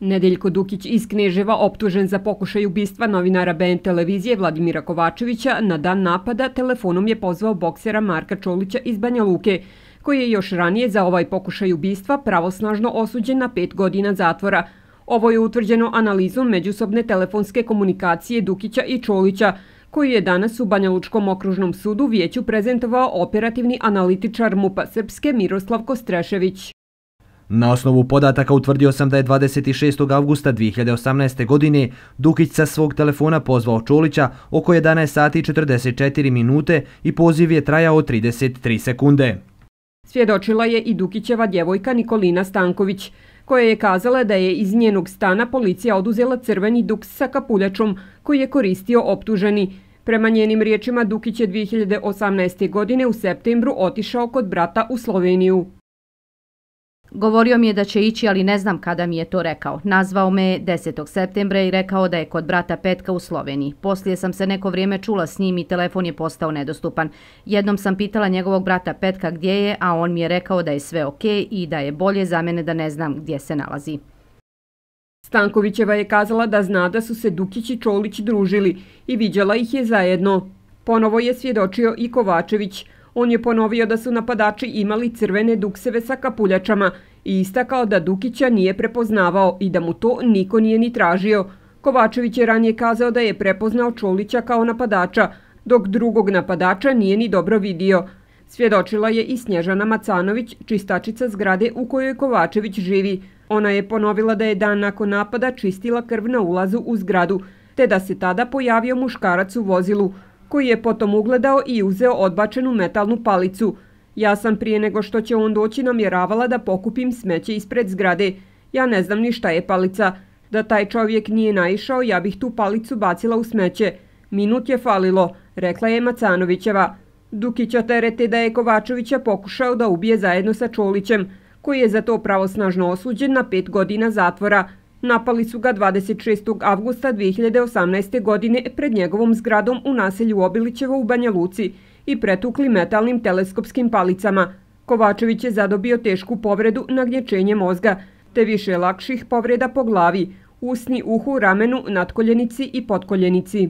Nedeljko Dukić iz Kneževa optužen za pokušaj ubistva novinara BN televizije Vladimira Kovačevića na dan napada telefonom je pozvao boksera Marka Čolića iz Banja Luke, koji je još ranije za ovaj pokušaj ubistva pravosnažno osuđen na pet godina zatvora. Ovo je utvrđeno analizom međusobne telefonske komunikacije Dukića i Čolića, koju je danas u Banjalučkom okružnom sudu vijeću prezentovao operativni analitičar MUPA Srpske Miroslav Kostrešević. Na osnovu podataka utvrdio sam da je 26. augusta 2018. godine Dukić sa svog telefona pozvao Čulića oko 11 sati i 44 minute i poziv je trajao 33 sekunde. Svjedočila je i Dukićeva djevojka Nikolina Stanković, koja je kazala da je iz njenog stana policija oduzela crveni duk sa kapuljačom koji je koristio optuženi. Prema njenim riječima Dukić je 2018. godine u septembru otišao kod brata u Sloveniju. Govorio mi je da će ići, ali ne znam kada mi je to rekao. Nazvao me 10. septembra i rekao da je kod brata Petka u Sloveniji. Poslije sam se neko vrijeme čula s njim i telefon je postao nedostupan. Jednom sam pitala njegovog brata Petka gdje je, a on mi je rekao da je sve ok i da je bolje za mene da ne znam gdje se nalazi. Stankovićeva je kazala da zna da su se Dukić i Čolić družili i viđala ih je zajedno. Ponovo je svjedočio i Kovačević. On je ponovio da su napadači imali crvene dukseve sa kapuljačama i istakao da Dukića nije prepoznavao i da mu to niko nije ni tražio. Kovačević je ranije kazao da je prepoznao Čolića kao napadača, dok drugog napadača nije ni dobro vidio. Svjedočila je i Snježana Macanović, čistačica zgrade u kojoj Kovačević živi. Ona je ponovila da je dan nakon napada čistila krv na ulazu u zgradu, te da se tada pojavio muškarac u vozilu koji je potom ugledao i uzeo odbačenu metalnu palicu. Ja sam prije nego što će on doći namjeravala da pokupim smeće ispred zgrade. Ja ne znam ni šta je palica. Da taj čovjek nije naišao, ja bih tu palicu bacila u smeće. Minut je falilo, rekla je Macanovićeva. Dukića terete da je Kovačovića pokušao da ubije zajedno sa Čolićem, koji je za to pravosnažno osuđen na pet godina zatvora, Napali su ga 26. avgusta 2018. godine pred njegovom zgradom u naselju Obilićevo u Banja Luci i pretukli metalnim teleskopskim palicama. Kovačević je zadobio tešku povredu na gnječenje mozga, te više lakših povreda po glavi, usni, uhu, ramenu, nadkoljenici i potkoljenici.